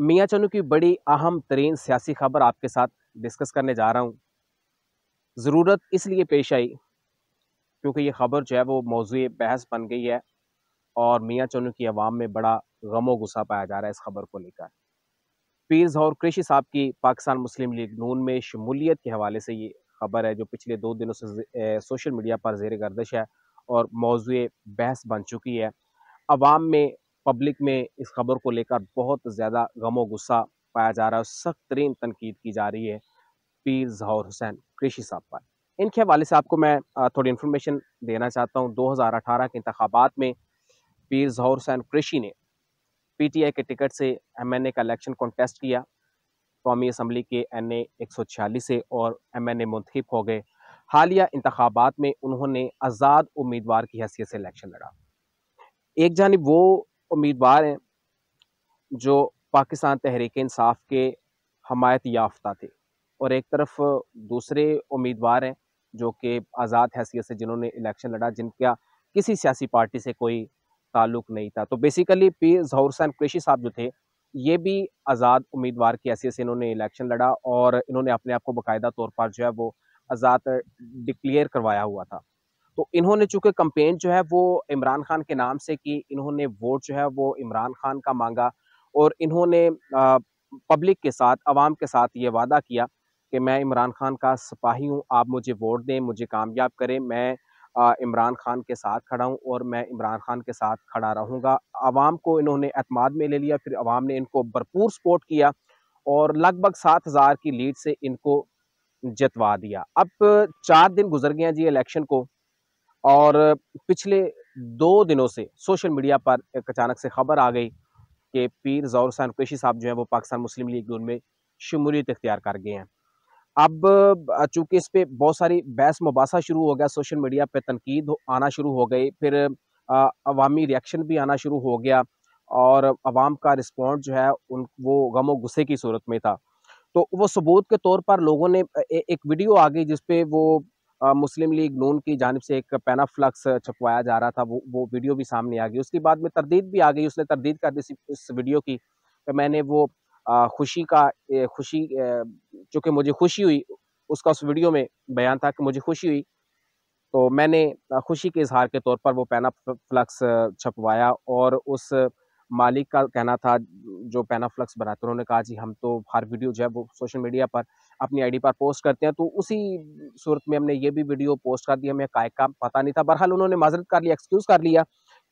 मियाँ चनू की बड़ी अहम तरीन सियासी खबर आपके साथ डिस्कस करने जा रहा हूँ ज़रूरत इसलिए पेश आई क्योंकि ये खबर जो है वो मौजू बहस बन गई है और मियाँ चनू की आवाम में बड़ा गमो गुस्सा पाया जा रहा है इस खबर को लेकर पीर जहर कृषि साहब की पाकिस्तान मुस्लिम लीग नून में शमूलियत के हवाले से ये खबर है जो पिछले दो दिनों से सोशल मीडिया पर जेर गर्दिश है और मौजू बहस बन चुकी है अवाम में पब्लिक में इस खबर को लेकर बहुत ज़्यादा गमो गुस्सा पाया जा रहा है सख्त तरीन तनकीद की जा रही है पीर जहर हुसैन कृषि साहब पर इनके हवाले से आपको मैं थोड़ी इन्फॉर्मेशन देना चाहता हूँ दो हज़ार अठारह के इंतबात में पीर जहर हुसैन कृषि ने पी टी आई के टिकट से एम एन ए का इलेक्शन कॉन्टेस्ट किया कौमी असम्बली के एन ए एक सौ छियालीस से और एम एन ए मुंतब हो गए हालिया इंतबात में उन्होंने आज़ाद उम्मीदवार की हैसियत से इलेक्शन लड़ा एक जानब वो उम्मीदवार हैं जो पाकिस्तान तहरीक इंसाफ के हमायत याफ्ता थे और एक तरफ दूसरे उम्मीदवार हैं जो कि आज़ाद हैसियत से जिन्होंने इलेक्शन लड़ा जिनका किसी सियासी पार्टी से कोई ताल्लुक नहीं था तो बेसिकली पी जहूर हसैन कुरेशी साहब जो थे ये भी आज़ाद उम्मीदवार की हैसियत से इन्होंने इलेक्शन लड़ा और इन्होंने अपने आप को बाकायदा तौर पर जो है वो आज़ाद डिक्लेयर करवाया हुआ था तो इन्होंने चूँकि कंपेन जो है वो इमरान खान के नाम से की इन्होंने वोट जो है वो इमरान खान का मांगा और इन्होंने पब्लिक के साथ आवाम के साथ ये वादा किया कि मैं इमरान खान का सिपाही हूँ आप मुझे वोट दें मुझे कामयाब करें मैं इमरान खान के साथ खड़ा हूँ और मैं इमरान खान के साथ खड़ा रहूँगा आवाम को इन्होंने अतमाद में ले लिया फिर आवाम ने इनको भरपूर सपोर्ट किया और लगभग सात हज़ार की लीड से इनको जितवा दिया अब चार दिन गुजर गए हैं जी इलेक्शन को और पिछले दो दिनों से सोशल मीडिया पर एक अचानक से खबर आ गई कि पीर जौर हुसैन कुरेशी साहब जो हैं वो पाकिस्तान मुस्लिम लीग दून में शमूलियत इख्तियार कर गए हैं अब चूंकि इस पर बहुत सारी बहस मुबासा शुरू हो गया सोशल मीडिया पर तनकीद आना शुरू हो गई फिर अवामी रिएक्शन भी आना शुरू हो गया और आवाम का रिस्पॉन्स जो है उन वो गम गुस्से की सूरत में था तो वो सबूत के तौर पर लोगों ने ए, एक वीडियो आ गई जिसपे वो मुस्लिम लीग नून की जानब से एक पैना फ्लक्स छपवाया जा रहा था वो वो वीडियो भी सामने आ गई उसके बाद में तरदीद भी आ गई उसने तरदीद कर दी इस वीडियो की तो मैंने वो खुशी का खुशी चूँकि मुझे खुशी हुई उसका उस वीडियो में बयान था कि मुझे खुशी हुई तो मैंने खुशी के इजहार के तौर पर वो पैना फ्लक्स छपवाया और उस मालिक का कहना था जो पैनाफ्लक्स बनाते उन्होंने कहा जी हम तो हर वीडियो जो है वो सोशल मीडिया पर अपनी आईडी पर पोस्ट करते हैं तो उसी सूरत में हमने ये भी वीडियो पोस्ट कर दी हमें काय का पता नहीं था बहरहाल उन्होंने माजरत कर लिया एक्सक्यूज़ कर लिया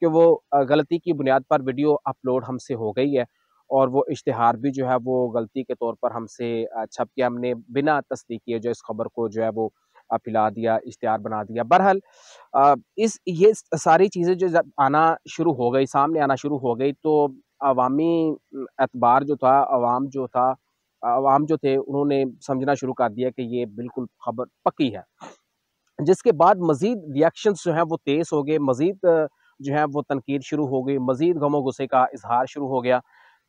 कि वो गलती की बुनियाद पर वीडियो अपलोड हमसे हो गई है और वो इश्तहार भी जो है वो गलती के तौर पर हमसे छप के हमने बिना तस्दीक किए जो इस खबर को जो है वो पिला दिया इश्तहार बना दिया बहरहाल इस ये सारी चीज़ें जो जब आना शुरू हो गई सामने आना शुरू हो गई तो अवामी एतबार जो था अवाम जो था अवाम जो थे उन्होंने समझना शुरू कर दिया कि ये बिल्कुल खबर पक्की है जिसके बाद मज़ीद रिएक्शन जो हैं वो तेज़ हो गए मज़ीद जो है वो तनकीद शुरू हो गई मज़ीद गमो गुस्से का इजहार शुरू हो गया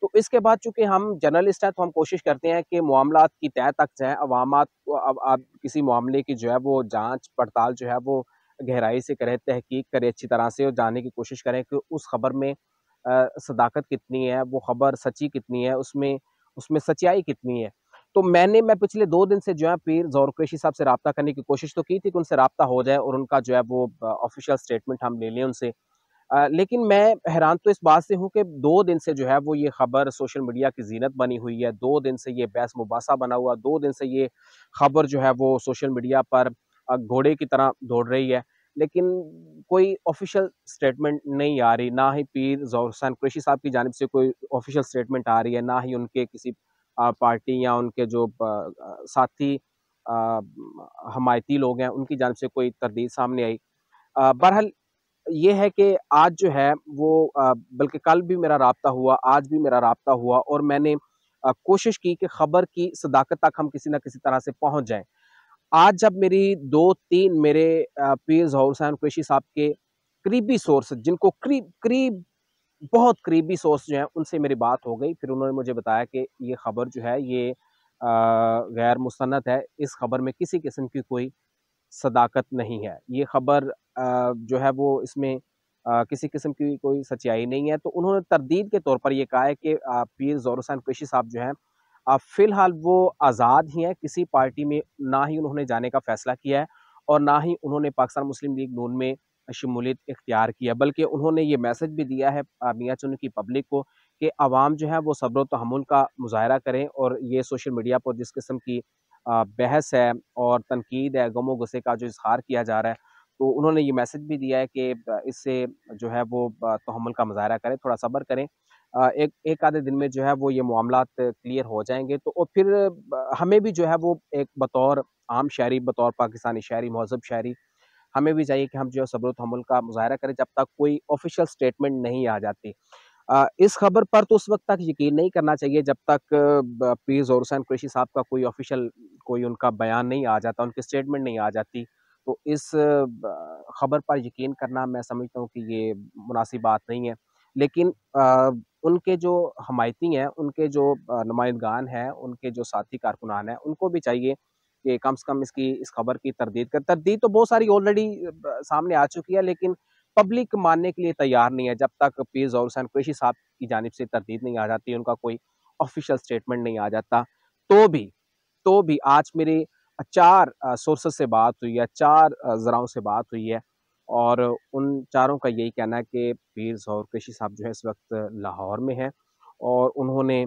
तो इसके बाद चूंकि हम जर्नलिस्ट हैं तो हम कोशिश करते हैं कि मामला की तय तक जाए अवामत अब आप किसी मामले की जो है वो जाँच पड़ताल जो है वो गहराई से करें तहकीक करें अच्छी तरह से और जानने की कोशिश करें कि उस खबर में सदाकत कितनी है वो खबर सच्ची कितनी है उसमें उसमें सच्चाई कितनी है तो मैंने मैं पिछले दो दिन से जो है पीर जौरकेशी साहब से रबता करने की कोशिश तो की थी कि उनसे रबता हो जाए और उनका जो है वो ऑफिशियल स्टेटमेंट हम ले लें उनसे आ, लेकिन मैं हैरान तो इस बात से हूँ कि दो दिन से जो है वो ये खबर सोशल मीडिया की जीनत बनी हुई है दो दिन से ये बहस मुबासा बना हुआ दो दिन से ये खबर जो है वो सोशल मीडिया पर घोड़े की तरह दौड़ रही है लेकिन कोई ऑफिशियल स्टेटमेंट नहीं आ रही ना ही पीर जोर हुसैन कुरेशी साहब की जानब से कोई ऑफिशियल स्टेटमेंट आ रही है ना ही उनके किसी पार्टी या उनके जो साथी हमायती लोग हैं उनकी जानब से कोई तरदीद सामने आई बहरहाल ये है कि आज जो है वो बल्कि कल भी मेरा रबता हुआ आज भी मेरा रबता हुआ और मैंने कोशिश की कि ख़बर की सदाकत तक हम किसी ना किसी तरह से पहुंच जाएं आज जब मेरी दो तीन मेरे पीर जहर हुसैन कुरेशी साहब के करीबी सोर्स जिनको करीब करीब बहुत करीबी सोर्स जो हैं उनसे मेरी बात हो गई फिर उन्होंने मुझे बताया कि ये ख़बर जो है ये गैर मुस्त है इस खबर में किसी किस्म की कोई सदाकत नहीं है ये खबर जो है वो इसमें किसी किस्म की कोई सच्चाई नहीं है तो उन्होंने तरदीद के तौर पर यह कहा है कि पीर जोरहसन पेशी साहब जो हैं फ़िलहाल वो आज़ाद ही हैं किसी पार्टी में ना ही उन्होंने जाने का फ़ैसला किया है और ना ही उन्होंने पाकिस्तान मुस्लिम लीग नून में शमूलियत इख्तियार किया बल्कि उन्होंने ये मैसेज भी दिया है मियाँ चुन की पब्लिक को कि आवाम जो है वो सब्र तहमुल का मुजाहरा करें और ये सोशल मीडिया पर जिस किस्म की बहस है और तनकीद है गमो गुस्से का जो इजहार किया जा रहा है तो उन्होंने ये मैसेज भी दिया है कि इससे जो है वो तहमल का मुजाहरा करें थोड़ा सब्र करें एक एक आधे दिन में जो है वो ये मामला क्लियर हो जाएंगे तो और फिर हमें भी जो है वो एक बतौर आम शायरी बतौर पाकिस्तानी शायरी महजब शायरी हमें भी चाहिए कि हम जो है सब्र तहमल का मुजाहरा करें जब तक कोई ऑफिशियल स्टेटमेंट नहीं आ जाती इस खबर पर तो उस वक्त तक यकीन नहीं करना चाहिए जब तक पी जोर हुसैन कुरेशी साहब का कोई ऑफिशियल कोई उनका बयान नहीं आ जाता उनकी स्टेटमेंट नहीं आ जाती तो इस ख़बर पर यकीन करना मैं समझता हूँ कि ये मुनासिब बात नहीं है लेकिन आ, उनके जो हमायती हैं उनके जो नुमाइंदगान हैं उनके जो साथी कारकुनान हैं उनको भी चाहिए कि कम से कम इसकी इस खबर की तरदीद कर तरदीद तो बहुत सारी ऑलरेडी सामने आ चुकी है लेकिन पब्लिक मानने के लिए तैयार नहीं है जब तक पीर जौर हुसैन कुरेशी साहब की जानब से तरदीद नहीं आ जाती उनका कोई ऑफिशियल स्टेटमेंट नहीं आ जाता तो भी तो भी आज मेरी चार सोर्सेस से बात हुई है चार ज़राओं से बात हुई है और उन चारों का यही कहना है कि पीर जहर कशी साहब जो है इस वक्त लाहौर में हैं और उन्होंने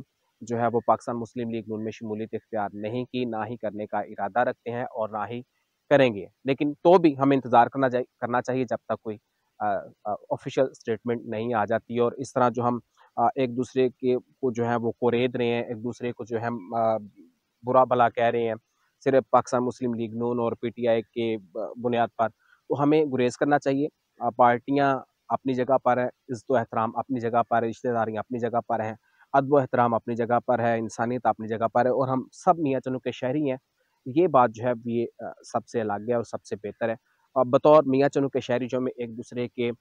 जो है वो पाकिस्तान मुस्लिम लीग नून में शमूलियत इख्तियार नहीं की ना ही करने का इरादा रखते हैं और ना ही करेंगे लेकिन तो भी हमें इंतज़ार करना चाहिए करना चाहिए जब तक कोई ऑफिशियल स्टेटमेंट नहीं आ जाती और इस तरह जो हम आ, एक दूसरे के को जो है वो कोरेद रहे हैं एक दूसरे को जो है आ, बुरा भला कह रहे हैं सिर्फ पाकिस्तान मुस्लिम लीग नून और पी टी आई के बुनियाद पर तो हमें गुरेज करना चाहिए पार्टियाँ अपनी जगह पर है इज्जत एहतराम अपनी जगह पर है रिश्तेदारियाँ अपनी जगह पर हैं अदब एहतराम अपनी जगह पर है इंसानियत अपनी जगह पर है और हम सब मियाँ चनू के शहरी हैं ये बात जो है ये सबसे अलग है और सबसे बेहतर है और बतौर मियाँ चनू के शहरी जो हमें एक दूसरे के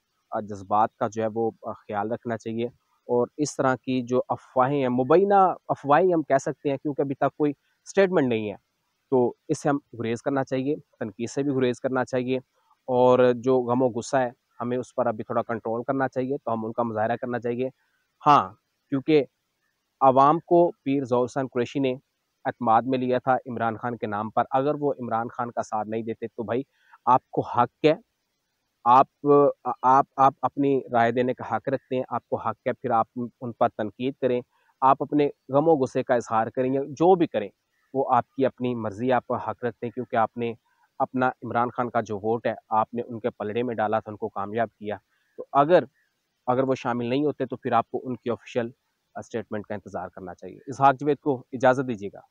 जज्बात का जो है वो ख्याल रखना चाहिए और इस तरह की जो अफवाहें हैं मुबैना अफवाहें हम कह सकते हैं क्योंकि अभी तक कोई स्टेटमेंट नहीं है तो इससे हम गुरेज करना चाहिए तनकीद से भी गुरेज करना चाहिए और जो गम गुस्सा है हमें उस पर अभी थोड़ा कंट्रोल करना चाहिए तो हम उनका मुजाहरा करना चाहिए हाँ क्योंकि आवाम को पीर जौसान कुरेशी ने अतमाद में लिया था इमरान खान के नाम पर अगर वो इमरान खान का साथ नहीं देते तो भाई आपको हक है आप आप आप अपनी राय देने का हक रखते हैं आपको हक है फिर आप उन पर तनकीद करें आप अपने गमो गुस्से का इजहार करें जो भी करें वो आपकी अपनी मर्ज़ी आप हक रखते हैं क्योंकि आपने अपना इमरान खान का जो वोट है आपने उनके पलड़े में डाला था तो उनको कामयाब किया तो अगर अगर वो शामिल नहीं होते तो फिर आपको उनकी ऑफिशियल स्टेटमेंट का इंतज़ार करना चाहिए इसहाक जवेद को इजाज़त दीजिएगा